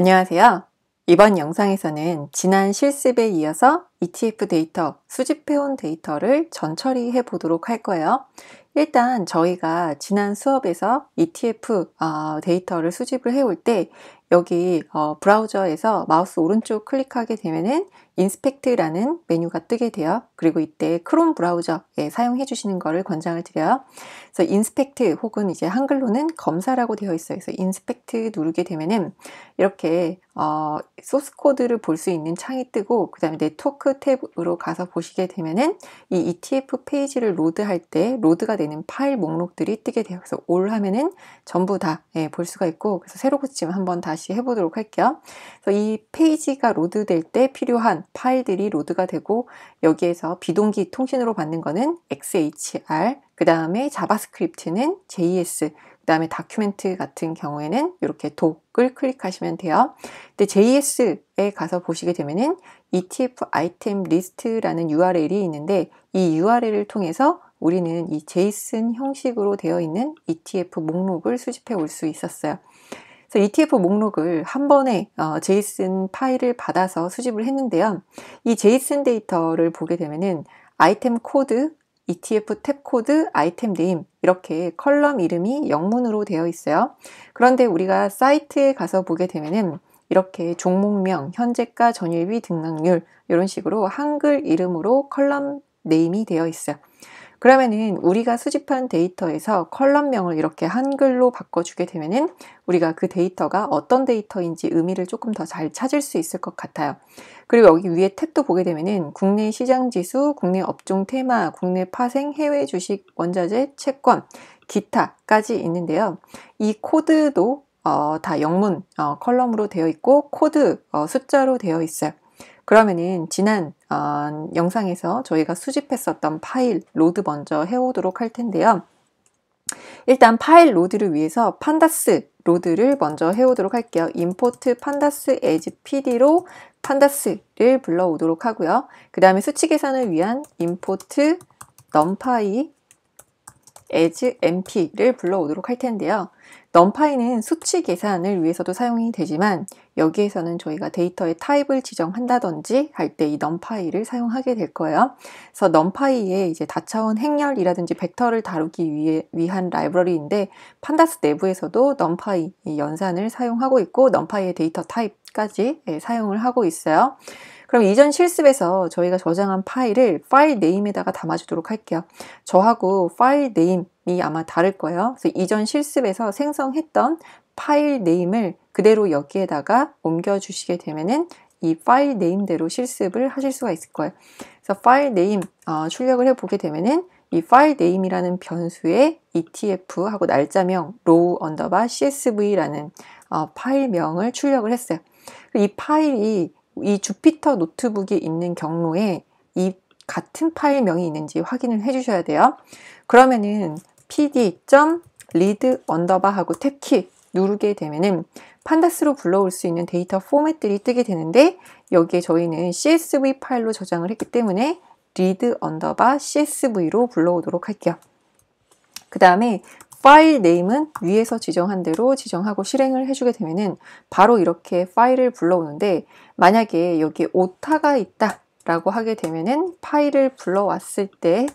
안녕하세요. 이번 영상에서는 지난 실습에 이어서 ETF 데이터, 수집해온 데이터를 전처리해 보도록 할 거예요. 일단 저희가 지난 수업에서 ETF 어, 데이터를 수집을 해 올 때 여기 어, 브라우저에서 마우스 오른쪽 클릭하게 되면은 인스펙트라는 메뉴가 뜨게 돼요. 그리고 이때 크롬 브라우저 사용해 주시는 것을 권장을 드려요. 그래서 인스펙트 혹은 이제 한글로는 검사라고 되어 있어요. 그래서 인스펙트 누르게 되면은 이렇게 어, 소스 코드를 볼 수 있는 창이 뜨고 그 다음에 네트워크 탭으로 가서 보시게 되면은 이 ETF 페이지를 로드할 때 로드가 되는 파일 목록들이 뜨게 돼요. 그래서 올 하면은 전부 다볼 예, 수가 있고 그래서 새로 고침 한번 다시 해보도록 할게요. 그래서 이 페이지가 로드될 때 필요한 파일들이 로드가 되고 여기에서 비동기 통신으로 받는 거는 XHR, 그 다음에 자바스크립트는 JS, 그 다음에 다큐멘트 같은 경우에는 이렇게 독을 클릭하시면 돼요. 근데 JS에 가서 보시게 되면은 ETF 아이템 리스트라는 URL이 있는데 이 URL을 통해서 우리는 이 JSON 형식으로 되어 있는 ETF 목록을 수집해 올 수 있었어요. 그래서 ETF 목록을 한 번에 어, 제이슨 파일을 받아서 수집을 했는데요. 이 제이슨 데이터를 보게 되면은 아이템 코드, ETF 탭 코드, 아이템 네임 이렇게 컬럼 이름이 영문으로 되어 있어요. 그런데 우리가 사이트에 가서 보게 되면은 이렇게 종목명, 현재가, 전일비, 등락률 이런 식으로 한글 이름으로 컬럼 네임이 되어 있어요. 그러면은 우리가 수집한 데이터에서 컬럼명을 이렇게 한글로 바꿔주게 되면은 우리가 그 데이터가 어떤 데이터인지 의미를 조금 더 잘 찾을 수 있을 것 같아요. 그리고 여기 위에 탭도 보게 되면은 국내 시장 지수, 국내 업종 테마, 국내 파생, 해외 주식, 원자재, 채권, 기타까지 있는데요. 이 코드도 어, 다 영문 어, 컬럼으로 되어 있고 코드 어, 숫자로 되어 있어요. 그러면은 지난 어, 영상에서 저희가 수집했었던 파일 로드 먼저 해오도록 할 텐데요. 일단 파일 로드를 위해서 판다스 로드를 먼저 해오도록 할게요. import pandas as pd로 판다스를 불러오도록 하고요. 그 다음에 수치 계산을 위한 import numpy as mp를 불러오도록 할 텐데요. NumPy는 수치 계산을 위해서도 사용이 되지만 여기에서는 저희가 데이터의 타입을 지정한다든지 할 때 이 NumPy를 사용하게 될 거예요. 그래서 NumPy에 이제 다차원 행렬이라든지 벡터를 다루기 위해, 위한 라이브러리인데 판다스 내부에서도 NumPy 연산을 사용하고 있고 NumPy의 데이터 타입까지 예, 사용을 하고 있어요. 그럼 이전 실습에서 저희가 저장한 파일을 파일 네임에다가 담아주도록 할게요. 저하고 파일 네임 이 아마 다를 거예요. 그래서 이전 실습에서 생성했던 파일 네임을 그대로 여기에다가 옮겨주시게 되면은 이 파일 네임대로 실습을 하실 수가 있을 거예요. 그래서 파일 네임 어, 출력을 해보게 되면은 이 파일 네임이라는 변수에 etf하고 날짜명 row 언더바 csv라는 어, 파일명을 출력을 했어요. 이 파일이 이 주피터 노트북이 있는 경로에 이 같은 파일명이 있는지 확인을 해주셔야 돼요. 그러면은 pd.read 언더바 하고 탭키 누르게 되면은 판다스로 불러올 수 있는 데이터 포맷들이 뜨게 되는데 여기에 저희는 csv 파일로 저장을 했기 때문에 read 언더바 csv로 불러오도록 할게요. 그 다음에 파일 네임은 위에서 지정한 대로 지정하고 실행을 해주게 되면은 바로 이렇게 파일을 불러오는데 만약에 여기 오타가 있다 라고 하게 되면은 파일을 불러왔을 때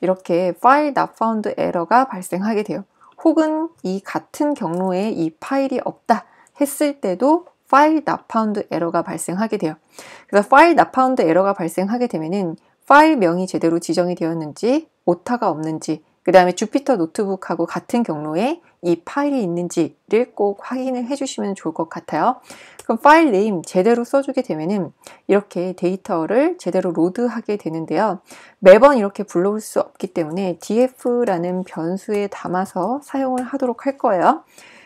이렇게 file not found 에러가 발생하게 돼요. 혹은 이 같은 경로에 이 파일이 없다 했을 때도 file not found 에러가 발생하게 돼요. 그래서 file not found 에러가 발생하게 되면은 파일명이 제대로 지정이 되었는지 오타가 없는지 그 다음에 주피터 노트북하고 같은 경로에 이 파일이 있는지를 꼭 확인을 해주시면 좋을 것 같아요. 그럼 파일 네임 제대로 써주게 되면은 이렇게 데이터를 제대로 로드하게 되는데요. 매번 이렇게 불러올 수 없기 때문에 df라는 변수에 담아서 사용을 하도록 할 거예요.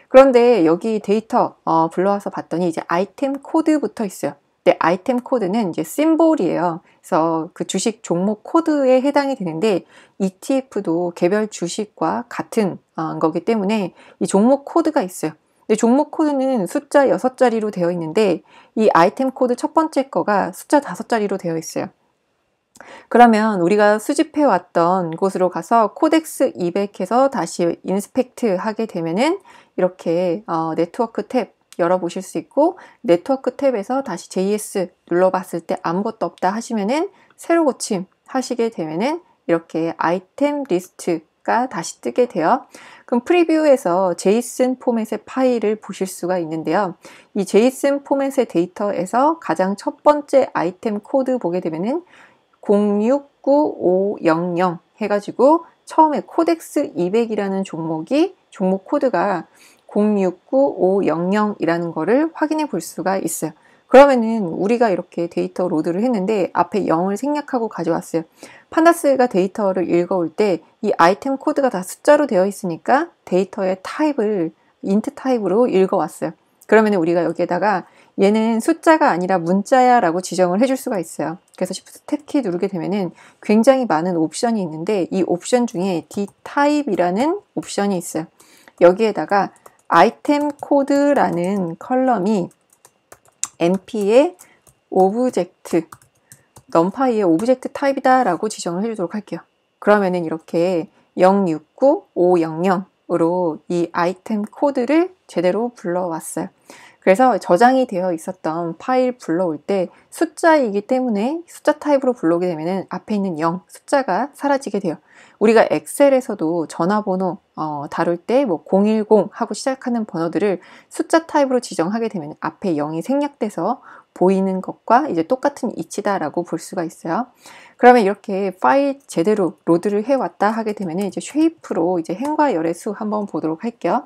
그런데 여기 데이터 어, 불러와서 봤더니 이제 아이템 코드 부터 있어요. 네, 아이템 코드는 이제 심볼이에요. 그래서 그 주식 종목 코드에 해당이 되는데 ETF도 개별 주식과 같은 어, 거기 때문에 이 종목 코드가 있어요. 근데 종목 코드는 숫자 6자리로 되어 있는데 이 아이템 코드 첫 번째 거가 숫자 5자리로 되어 있어요. 그러면 우리가 수집해 왔던 곳으로 가서 코덱스 200에서 다시 인스펙트 하게 되면은 이렇게 어, 네트워크 탭 열어보실 수 있고 네트워크 탭에서 다시 JS 눌러봤을 때 아무것도 없다 하시면은 새로 고침 하시게 되면은 이렇게 아이템 리스트가 다시 뜨게 돼요. 그럼 프리뷰에서 JSON 포맷의 파일을 보실 수가 있는데요. 이 JSON 포맷의 데이터에서 가장 첫 번째 아이템 코드 보게 되면은 069500 해가지고 처음에 코덱스 200이라는 종목이 종목 코드가 069500이라는 거를 확인해 볼 수가 있어요. 그러면은 우리가 이렇게 데이터 로드를 했는데 앞에 0을 생략하고 가져왔어요. 판다스가 데이터를 읽어올 때 이 아이템 코드가 다 숫자로 되어 있으니까 데이터의 타입을 인트 타입으로 읽어왔어요. 그러면 우리가 여기에다가 얘는 숫자가 아니라 문자야 라고 지정을 해줄 수가 있어요. 그래서 Shift 탭키 누르게 되면은 굉장히 많은 옵션이 있는데 이 옵션 중에 D 타입이라는 옵션이 있어요. 여기에다가 아이템 코드라는 컬럼이 np의 오브젝트, numpy의 오브젝트 타입이다 라고 지정을 해주도록 할게요. 그러면은 이렇게 069500으로 이 아이템 코드를 제대로 불러왔어요. 그래서 저장이 되어 있었던 파일 불러올 때 숫자이기 때문에 숫자 타입으로 불러오게 되면 앞에 있는 0 숫자가 사라지게 돼요. 우리가 엑셀에서도 전화번호, 어, 다룰 때 뭐 010 하고 시작하는 번호들을 숫자 타입으로 지정하게 되면 앞에 0이 생략돼서 보이는 것과 이제 똑같은 이치다라고 볼 수가 있어요. 그러면 이렇게 파일 제대로 로드를 해왔다 하게 되면 이제 쉐이프로 이제 행과 열의 수 한번 보도록 할게요.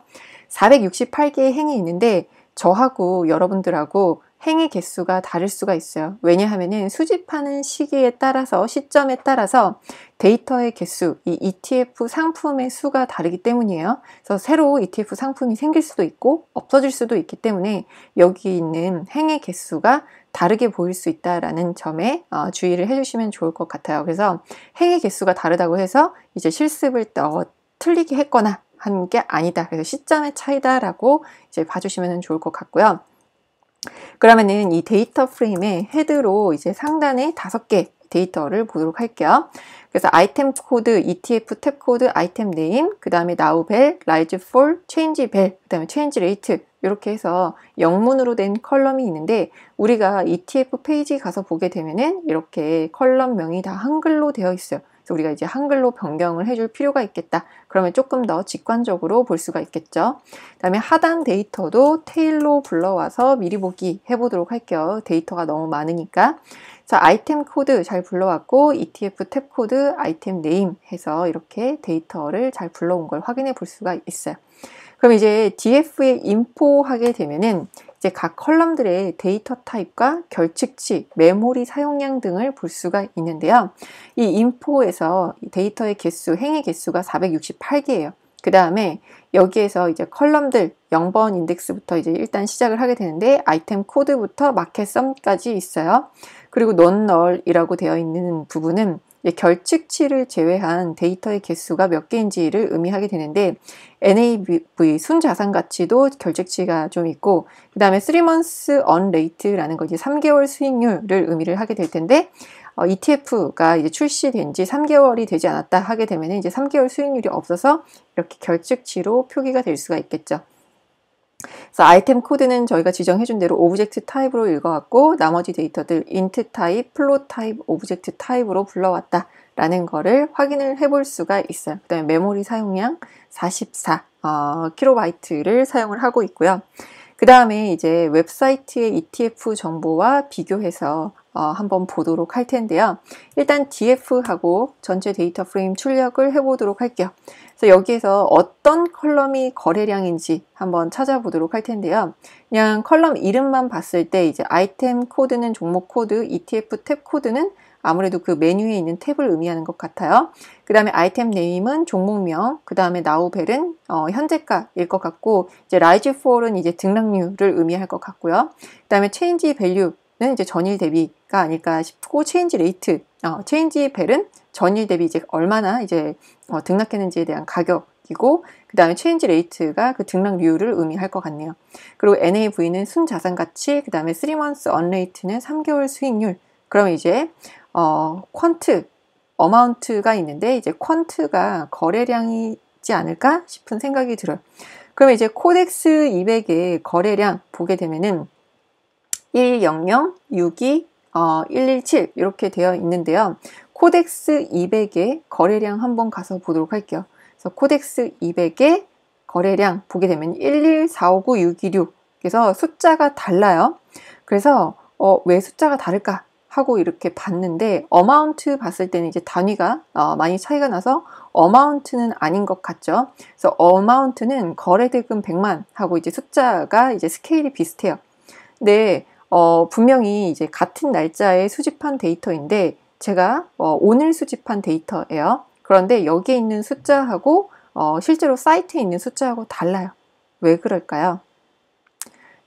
468개의 행이 있는데 저하고 여러분들하고 행의 개수가 다를 수가 있어요. 왜냐하면은 수집하는 시기에 따라서 시점에 따라서 데이터의 개수, 이 ETF 상품의 수가 다르기 때문이에요. 그래서 새로 ETF 상품이 생길 수도 있고 없어질 수도 있기 때문에 여기 있는 행의 개수가 다르게 보일 수 있다라는 점에 어, 주의를 해주시면 좋을 것 같아요. 그래서 행의 개수가 다르다고 해서 이제 실습을 어, 틀리게 했거나 하는 게 아니다. 그래서 시점의 차이다라고 이제 봐주시면 좋을 것 같고요. 그러면은 이 데이터 프레임의 헤드로 이제 상단에 다섯 개 데이터를 보도록 할게요. 그래서 아이템 코드, ETF 탭 코드, 아이템 네임, 그 다음에 now bell, rise f a l change bell, 그 다음에 change rate 이렇게 해서 영문으로 된 컬럼이 있는데 우리가 ETF 페이지 가서 보게 되면은 이렇게 컬럼명이 다 한글로 되어 있어요. 그래서 우리가 이제 한글로 변경을 해줄 필요가 있겠다. 그러면 조금 더 직관적으로 볼 수가 있겠죠. 그 다음에 하단 데이터도 테일로 불러와서 미리 보기 해보도록 할게요. 데이터가 너무 많으니까. 자, 아이템 코드 잘 불러왔고 ETF 탭 코드 아이템 네임 해서 이렇게 데이터를 잘 불러온 걸 확인해 볼 수가 있어요. 그럼 이제 DF에 인포하게 되면은 이제 각 컬럼들의 데이터 타입과 결측치, 메모리 사용량 등을 볼 수가 있는데요. 이 인포에서 데이터의 개수, 행의 개수가 468개예요. 그 다음에 여기에서 이제 컬럼들 0번 인덱스부터 이제 일단 시작을 하게 되는데 아이템 코드부터 마켓 썸까지 있어요. 그리고 넌널이라고 되어 있는 부분은 결측치를 제외한 데이터의 개수가 몇 개인지를 의미하게 되는데 NAV 순자산 가치도 결측치가 좀 있고 그 다음에 3months on rate라는 거 이제 3개월 수익률을 의미를 하게 될 텐데 어, ETF가 이제 출시된 지 3개월이 되지 않았다 하게 되면 이제 3개월 수익률이 없어서 이렇게 결측치로 표기가 될 수가 있겠죠. 그래서 아이템 코드는 저희가 지정해준 대로 오브젝트 타입으로 읽어왔고 나머지 데이터들 int 타입, float 타입, 오브젝트 타입으로 불러왔다 라는 거를 확인을 해볼 수가 있어요. 그 다음에 메모리 사용량 44 k 킬로바를 사용을 하고 있고요. 그 다음에 이제 웹사이트의 ETF 정보와 비교해서 어, 한번 보도록 할 텐데요. 일단 DF하고 전체 데이터 프레임 출력을 해보도록 할게요. 그래서 여기에서 어떤 컬럼이 거래량인지 한번 찾아보도록 할 텐데요. 그냥 컬럼 이름만 봤을 때 이제 아이템 코드는 종목 코드, ETF 탭 코드는 아무래도 그 메뉴에 있는 탭을 의미하는 것 같아요. 그 다음에 아이템 네임은 종목명, 그 다음에 나우벨은 어, 현재가일 것 같고 이제 라이즈 폴은 이제 등락률을 의미할 것 같고요. 그 다음에 체인지 밸류는 이제 전일 대비가 아닐까 싶고 체인지 레이트, 어, 체인지 벨은 전일 대비 이제 얼마나 이제 어, 등락했는지에 대한 가격이고 그 다음에 체인지 레이트가 그등락 류를 의미할 것 같네요. 그리고 NAV는 순자산 가치, 그 다음에 3months r a t e 는 3개월 수익률. 그럼 이제 어, 퀀트 어마운트가 있는데 이제 퀀트가 거래량이지 않을까 싶은 생각이 들어요. 그러면 이제 코덱스 200의 거래량 보게 되면은 100, 62, 어, 117 이렇게 되어 있는데요. 코덱스 200의 거래량 한번 가서 보도록 할게요. 그래서 코덱스 200의 거래량 보게 되면 11459 626그래서 숫자가 달라요. 그래서 어, 왜 숫자가 다를까 하고 이렇게 봤는데 어마운트 봤을 때는 이제 단위가 어, 많이 차이가 나서 어마운트는 아닌 것 같죠. 그래서 어마운트는 거래 대금 100만 하고 이제 숫자가 이제 스케일이 비슷해요. 근데 어, 분명히 이제 같은 날짜에 수집한 데이터인데 제가 어, 오늘 수집한 데이터예요. 그런데 여기에 있는 숫자하고 어, 실제로 사이트에 있는 숫자하고 달라요. 왜 그럴까요?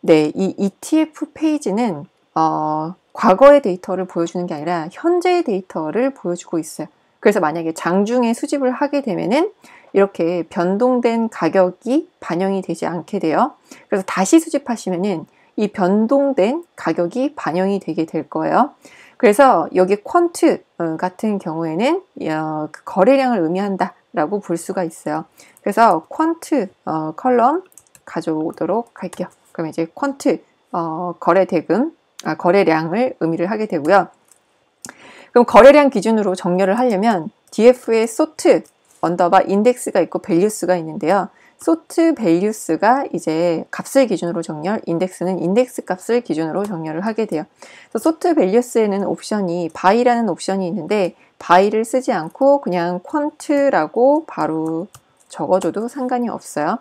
네, 이 ETF 페이지는 어, 과거의 데이터를 보여주는 게 아니라 현재의 데이터를 보여주고 있어요. 그래서 만약에 장중에 수집을 하게 되면은 이렇게 변동된 가격이 반영이 되지 않게 돼요. 그래서 다시 수집하시면은 이 변동된 가격이 반영이 되게 될 거예요. 그래서 여기 퀀트 어, 같은 경우에는 어, 그 거래량을 의미한다라고 볼 수가 있어요. 그래서 퀀트 컬럼 어, 가져오도록 할게요. 그럼 이제 퀀트 거래 대금 아, 거래량을 의미를 하게 되고요. 그럼 거래량 기준으로 정렬을 하려면 DF의 소트 언더바 인덱스가 있고 밸류스가 있는데요. 소트 밸류스가 이제 값을 기준으로 정렬, 인덱스는 인덱스 값을 기준으로 정렬을 하게 돼요. 소트 밸류스에는 옵션이 by라는 옵션이 있는데 by를 쓰지 않고 그냥 퀀트라고 바로 적어줘도 상관이 없어요.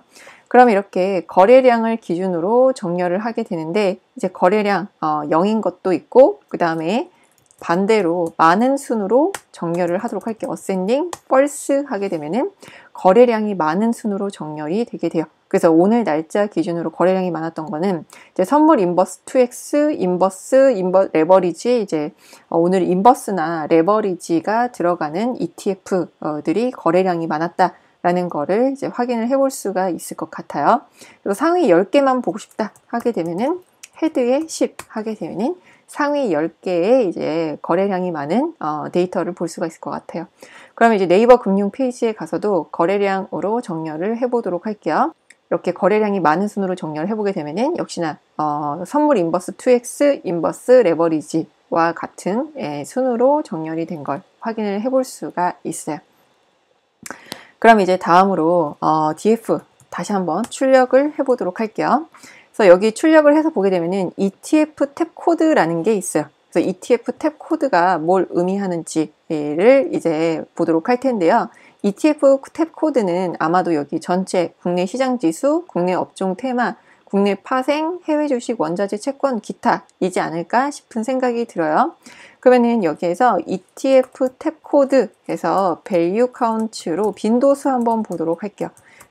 그럼 이렇게 거래량을 기준으로 정렬을 하게 되는데 이제 거래량 어, 0인 것도 있고 그 다음에 반대로 많은 순으로 정렬을 하도록 할게요. 어센딩, 펄스 하게 되면은 거래량이 많은 순으로 정렬이 되게 돼요. 그래서 오늘 날짜 기준으로 거래량이 많았던 거는 이제 선물 인버스 2x, 인버스, 인버 레버리지 이제 어, 오늘 인버스나 레버리지가 들어가는 ETF들이 거래량이 많았다. 라는 거를 이제 확인을 해 볼 수가 있을 것 같아요. 그리고 상위 10개만 보고 싶다 하게 되면은 헤드에 10 하게 되면은 상위 10개의 이제 거래량이 많은 어, 데이터를 볼 수가 있을 것 같아요. 그러면 이제 네이버 금융 페이지에 가서도 거래량으로 정렬을 해보도록 할게요. 이렇게 거래량이 많은 순으로 정렬을 해보게 되면은 역시나 어, 선물 인버스 2x 인버스 레버리지와 같은 예, 순으로 정렬이 된 걸 확인을 해 볼 수가 있어요. 그럼 이제 다음으로 어, DF 다시 한번 출력을 해보도록 할게요. 그래서 여기 출력을 해서 보게 되면은 ETF 탭 코드라는 게 있어요. 그래서 ETF 탭 코드가 뭘 의미하는지를 이제 보도록 할 텐데요. ETF 탭 코드는 아마도 여기 전체 국내 시장 지수, 국내 업종 테마, 국내 파생, 해외 주식, 원자재, 채권, 기타이지 않을까 싶은 생각이 들어요. 그러면은 여기에서 ETF 탭 코드에서 value c o u n t 로 빈도수 한번 보도록 할게요.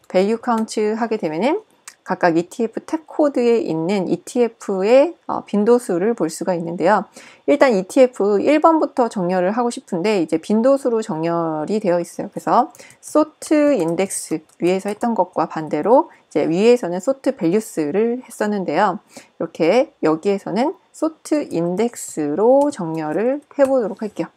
value count 하게 되면은 각각 ETF 탭 코드에 있는 ETF의 어, 빈도수를 볼 수가 있는데요. 일단 ETF 1번부터 정렬을 하고 싶은데 이제 빈도수로 정렬이 되어 있어요. 그래서 소트 인덱스 위에서 했던 것과 반대로 이제 위에서는 소트 밸류스를 했었는데요. 이렇게 여기에서는 소트 인덱스로 정렬을 해보도록 할게요.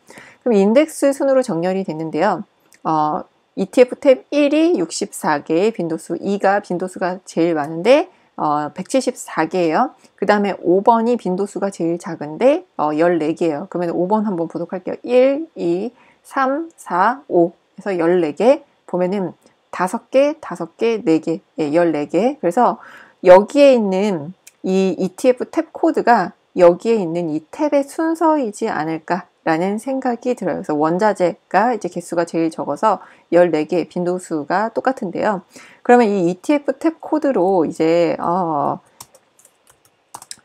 그럼 인덱스 순으로 정렬이 됐는데요. 어, ETF 탭 1이 64개, 빈도수 2가 빈도수가 제일 많은데 어, 174개예요. 그 다음에 5번이 빈도수가 제일 작은데 어, 14개예요. 그러면 5번 한번 보도록 할게요. 1, 2, 3, 4, 5 해서 14개 보면은 5개, 5개, 4개, 예, 14개 그래서 여기에 있는 이 ETF 탭 코드가 여기에 있는 이 탭의 순서이지 않을까 라는 생각이 들어요. 그래서 원자재가 이제 개수가 제일 적어서 14개의 빈도수가 똑같은데요. 그러면 이 ETF 탭 코드로 이제, 어,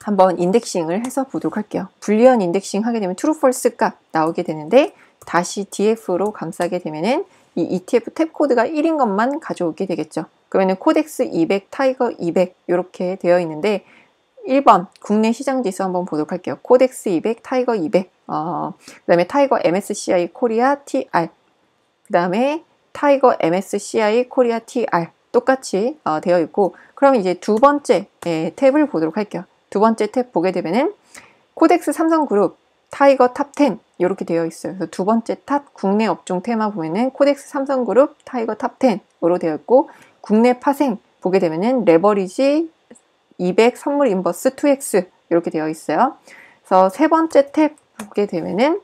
한번 인덱싱을 해서 보도록 할게요. 불리언 인덱싱 하게 되면 true, false 값 나오게 되는데 다시 DF로 감싸게 되면은 이 ETF 탭 코드가 1인 것만 가져오게 되겠죠. 그러면은 코덱스 200, 타이거 200 이렇게 되어 있는데 1번 국내 시장 지수 한번 보도록 할게요. 코덱스 200, 타이거 200, 어, 그 다음에 타이거 MSCI 코리아 TR, 그 다음에 타이거 MSCI 코리아 TR 똑같이 어, 되어 있고 그럼 이제 두 번째 예, 탭을 보도록 할게요. 두 번째 탭 보게 되면은 코덱스 삼성그룹 타이거 탑10 이렇게 되어 있어요. 그래서 두 번째 탑 국내 업종 테마 보면은 코덱스 삼성그룹 타이거 탑10으로 되어 있고 국내 파생 보게 되면은 레버리지 200 선물 인버스 2x 이렇게 되어 있어요. 그래서 세 번째 탭 보게 되면은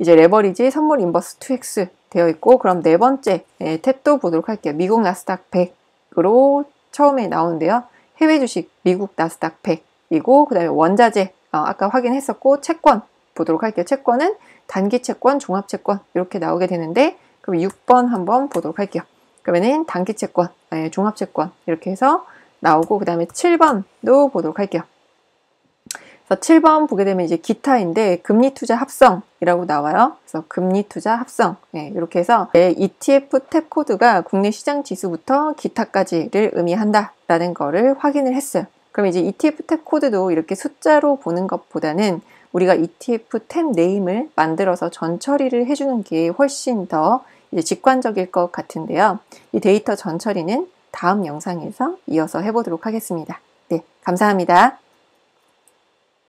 이제 레버리지 선물 인버스 2x 되어 있고 그럼 네 번째 예, 탭도 보도록 할게요. 미국 나스닥 100으로 처음에 나오는데요. 해외 주식 미국 나스닥 100이고 그 다음에 원자재 어, 아까 확인했었고 채권 보도록 할게요. 채권은 단기 채권, 종합 채권 이렇게 나오게 되는데 그럼 6번 한번 보도록 할게요. 그러면은 단기 채권, 예, 종합 채권 이렇게 해서 나오고 그 다음에 7번도 보도록 할게요. 그래서 7번 보게 되면 이제 기타인데 금리 투자 합성이라고 나와요. 그래서 금리 투자 합성 네, 이렇게 해서 ETF 탭 코드가 국내 시장 지수부터 기타까지를 의미한다라는 거를 확인을 했어요. 그럼 이제 ETF 탭 코드도 이렇게 숫자로 보는 것보다는 우리가 ETF 탭 네임을 만들어서 전 처리를 해주는 게 훨씬 더 직관적일 것 같은데요. 이 데이터 전 처리는 다음 영상에서 이어서 해보도록 하겠습니다. 네, 감사합니다.